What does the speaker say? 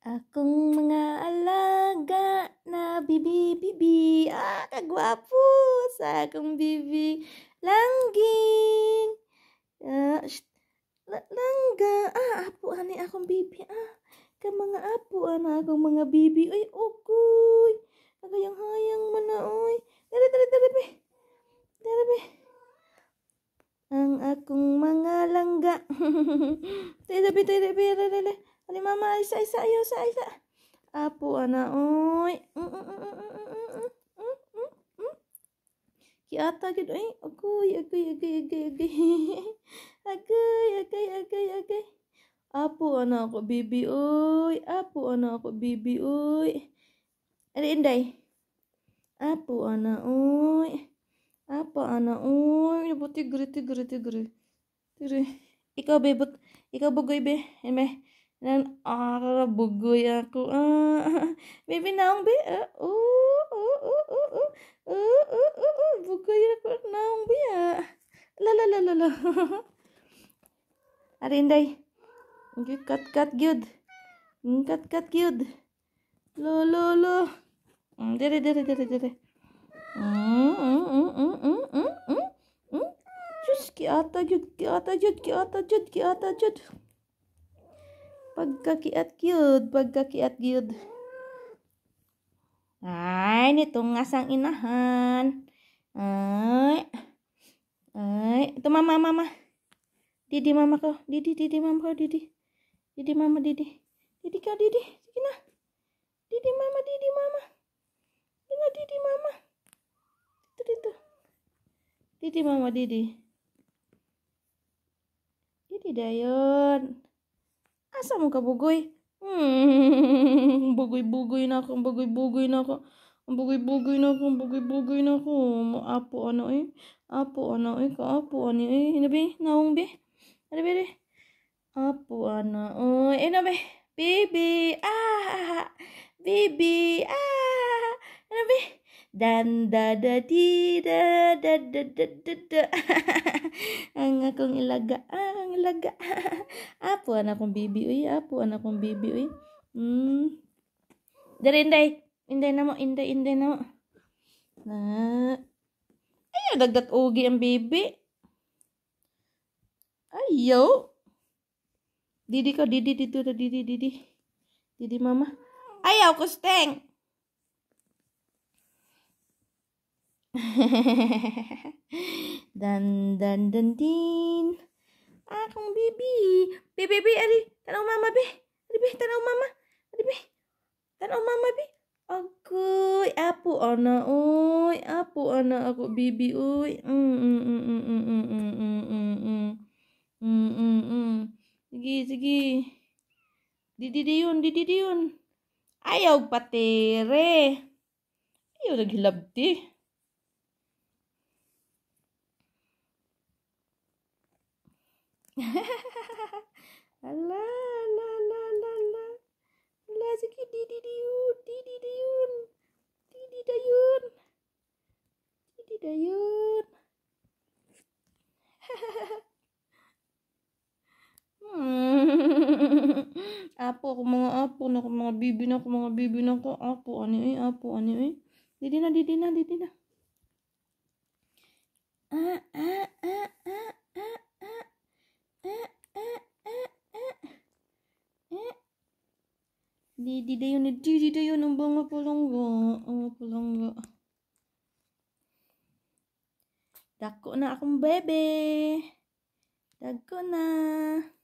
Akong mga alaga na bibi-bibi, ah, kagwapo sa akong bibi. Langging, ah, la- langga, ah, apo ani akong bibi, ah, ka mga apo ana akong mga bibi, oy ukoy, kagayang hayang mana oy. Dere, dere, dere, be. Dere, be. Ang akong mga langga. dere, be, dere, be, dere, dere. Ani mama, isa, isa, ayo, isa, isa. Apo, ana, oy. Kiata gid, oy. aku agoy, aku ya aku ya aku ya aku Apo, ana ko bibi, oi Apo, ana ko bibi, oi Ari inday. Apo, ana, oi Apa, ana, oy. Buti, guri, tiguri, tiguri. Tiguri. Ikaw, bebut Ikaw, bugoy, be. Eme. ara akarabugoy ako. Ah, baby naong be. Ah, oo, oo, oo, oo. Oo, oo, oo. Bugoy ako naong be. Ah. La, la, la, la, la. Arinday. Good cut, cut, good. Cut, cut, good. Lo, lo, lo. Mm, dere, dere, dere, dere. Mm, mm, mm, mm, mm, mm, mm. Just, ki ata, jut, ki ata, jut, ki ata, jut. Pagkakiat gyud, pagkakiat gyud. Ay, nitong ngasang inahan. Ay. Ay, ito mama, mama. Didi mama ko. Didi, didi mama ko, didi. Didi mama, didi. Didi ka, didi. Sige na. Didi mama, didi mama. Sige didi mama. Dito, dito. Didi mama, didi. Didi dayon. Asa mo ka, bugoy? Hmm, bugoy-bugoy na ako, bugoy-bugoy na ako. Ang bugoy-bugoy na ako, ang bugoy-bugoy na ako. Apo ano eh. Apo ano eh, kaapo ano eh. Ano ba Naong ba? Ano ba Apo ano eh. Ano ba? Baby! Ano, ano, eh? ano, ah! Baby! Ah! Ano ba? Dan da da di da da da da da da. ang akong ilaga, ah, ang ilaga. apo anak kong bibi uy, apo anak kong bibi uy. Mm. Dari inday, inday na mo, inday inday na mo. Na. Ay, dagdat ugi ang bibi. Ayo. Didi ko, didi dito, didi didi. Didi mama. Ayaw ko steng. dan dan dan din. Akong bibi. Be, be, be, ari. Tanaw mama, be. Ari, be, tanaw mama. Ari, be. Tanaw mama, be. Agoy, apo ana, oy. Apo ana ako, bibi, oy. Mm, mm, mm, mm, mm, mm, mm, mm, mm, mm. Mm, mm, mm. Sige, sige. Didi di yun, didi Ayaw patere. Ayaw naghilabti. Allah, la la la la. Laziki di di diun, di di diun. Di di dayun. Di di dayun. Apo ako mga apo na ako mga bibi na ako mga bibi na ako apo ano eh apo ano eh didi na didi na didi na ah ah ah ah Di di dayon ni di di dayon ang mga pulangga, ang pulangga. Dako na akong bebe. Dako na.